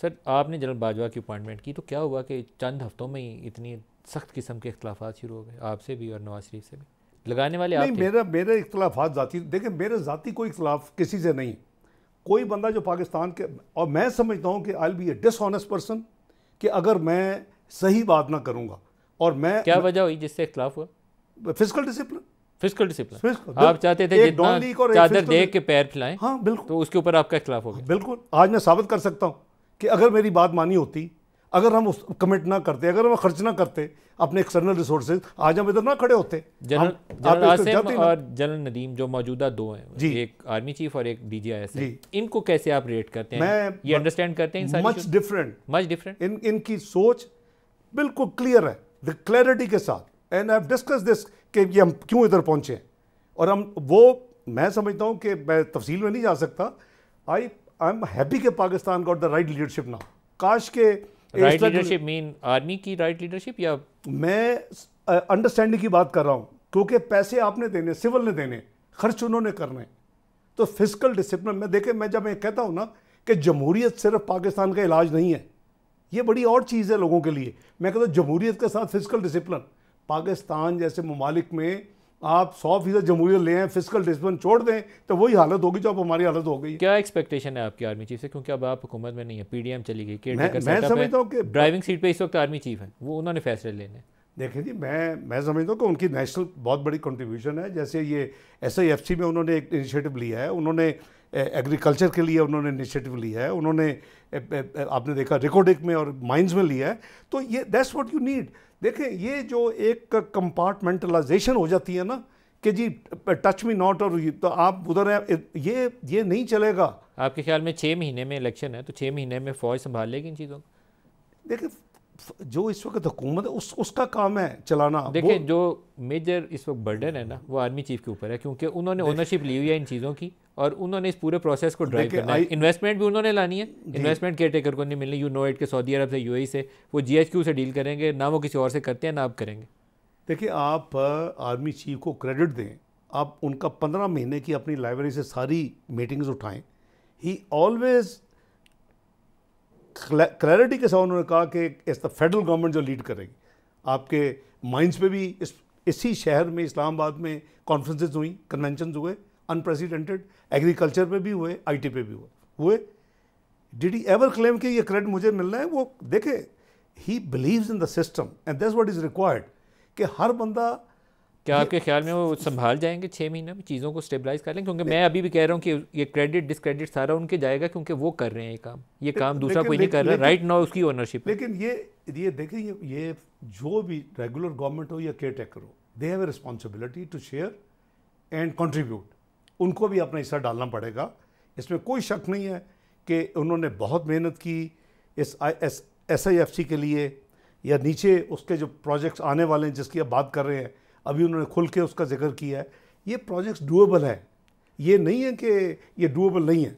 sir आपने general Bajwa की appointment की तो क्या हुआ कि चंद हफ्तों में ही इतनी सख्त किस्म के इख्लाफा शुरू हो गए आपसे भी और नवाज शरीफ से भी लगाने वाले नहीं मेरा मेरे अख्तलाफा ज़ाती देखें मेरे ज़ाती कोई अख्तलाफ किसी से नहीं कोई बंदा जो पाकिस्तान के और मैं समझता हूँ कि I be a dishonest person कि अगर मैं सही बात ना करूँगा और मैं क्या वजह हुई जिससे अख्तलाफ हुआ फिजिकल डिसिप्लिन फिजिकल डिसिप्लिन आप चाहते थे जितना चादर देख के पैर फैलाएं हाँ बिल्कुल तो उसके ऊपर आपका खिलाफ होगा बिल्कुल आज मैं साबित कर सकता हूँ कि अगर मेरी बात मानी होती अगर हम उस कमिट ना करते अगर हम खर्च ना करते अपने एक्सटर्नल रिसोर्सेज आज हम इधर ना खड़े होते जनरल जनरल नदीम जो मौजूदा दो हैं जी एक आर्मी चीफ और एक डीजीआईएस जी इनको कैसे आप रेट करते हैं मैं ये अंडरस्टैंड करते हैं much different much different in इनकी सोच बिल्कुल क्लियर है द क्लैरिटी के साथ एंड आई डिस्कस दिस कि ये हम क्यों इधर पहुंचे और हम वो मैं समझता हूँ कि मैं तफसील में नहीं जा सकता आई आई एम हैप्पी के Pakistan got the right leadership now काश के राइट लीडरशिप मीन आर्मी की राइट लीडरशिप या मैं अंडरस्टैंडिंग uh, की बात कर रहा हूँ क्योंकि पैसे आपने देने सिविल ने देने खर्च उन्होंने करने तो फिजिकल डिसिप्लिन में देखे मैं जब मैं कहता हूँ ना कि जमहूरीत सिर्फ पाकिस्तान का इलाज नहीं है ये बड़ी और चीज़ है लोगों के लिए मैं कहता हूँ जमहूरियत के साथ फिजिकल डिसिप्लिन पाकिस्तान जैसे ममालिक में आप सौ फीसद जमहूरियत ले आए फिजिकल डिसिप्लिन छोड़ दें तो वही हालत होगी जो हमारी हालत हो गई क्या एक्सपेक्टेशन है आपकी आर्मी चीफ से क्योंकि अब आप हुकूमत में नहीं है पीडीएम चली गई मैं, मैं समझता हूँ कि ड्राइविंग सीट पे इस वक्त आर्मी चीफ है वो उन्होंने फैसले लेने देखें जी मैं मैं समझता हूँ कि उनकी नेशनल बहुत बड़ी कंट्रीब्यूशन है जैसे ये एस में उन्होंने एक इनिशिएटिव लिया है उन्होंने एग्रीकल्चर के लिए उन्होंने इनिशिएटिव लिया है उन्होंने आपने देखा रिकॉर्डिक में और माइंस में लिया है तो ये दैट्स व्हाट यू नीड देखें ये जो एक कंपार्टमेंटलाइजेशन हो जाती है ना कि जी टच मी नॉट और तो आप उधर हैं ये ये नहीं चलेगा आपके ख्याल में छः महीने में इलेक्शन है तो छः महीने में फ़ौज संभाल लेगी इन चीज़ों को देखिए जो इस वक्त हुकूमत है उस उसका काम है चलाना देखिए जो मेजर इस वक्त बर्डन है ना वो आर्मी चीफ के ऊपर है क्योंकि उन्होंने ओनरशिप ली हुई है इन चीज़ों की और उन्होंने इस पूरे प्रोसेस को ड्राइव करना है इन्वेस्टमेंट भी उन्होंने लानी है इन्वेस्टमेंट केयर टेकर को नहीं मिलनी यू नो इट के सऊदी अरब से यू e से वो क्यू से डील करेंगे ना वो किसी और से करते हैं ना आप करेंगे देखिए आप आर्मी चीफ को क्रेडिट दें आप उनका पंद्रह महीने की अपनी लाइब्रेरी से सारी मीटिंग्स उठाएं ही ऑलवेज क्लैरिटी के साथ उन्होंने कहा कि इस द फेडरल गवर्नमेंट जो लीड करेगी आपके माइंड्स पे भी इस इसी शहर में इस्लामाबाद में कॉन्फ्रेंसेज हुई कन्वेंशन हुए अनप्रेसिडेंटेड एग्रीकल्चर पे भी हुए आईटी पे भी हुए हुए डिड ही एवर क्लेम कि ये क्रेडिट मुझे मिलना है वो देखे ही believes in the system and that's what is required कि हर बंदा क्या आपके ख्याल में वो संभाल जाएंगे छः महीने में चीज़ों को स्टेबलाइज कर लें क्योंकि मैं अभी भी कह रहा हूँ कि ये क्रेडिट डिसक्रेडिट सारा उनके जाएगा क्योंकि वो कर रहे हैं ये काम ये काम दूसरा कोई नहीं कर रहा राइट नाउ उसकी ओनरशिप लेकिन ये ये देखें ये ये जो भी रेगुलर गवर्नमेंट हो या केयर टेकर हो they have a responsibility to share and contribute उनको भी अपना हिस्सा डालना पड़ेगा इसमें कोई शक नहीं है कि उन्होंने बहुत मेहनत की इस S S I F C के लिए या नीचे उसके जो प्रोजेक्ट्स आने वाले हैं जिसकी आप बात कर रहे हैं अभी उन्होंने खुल के उसका जिक्र किया है ये प्रोजेक्ट्स डूएबल हैं ये नहीं है कि ये डूएबल नहीं है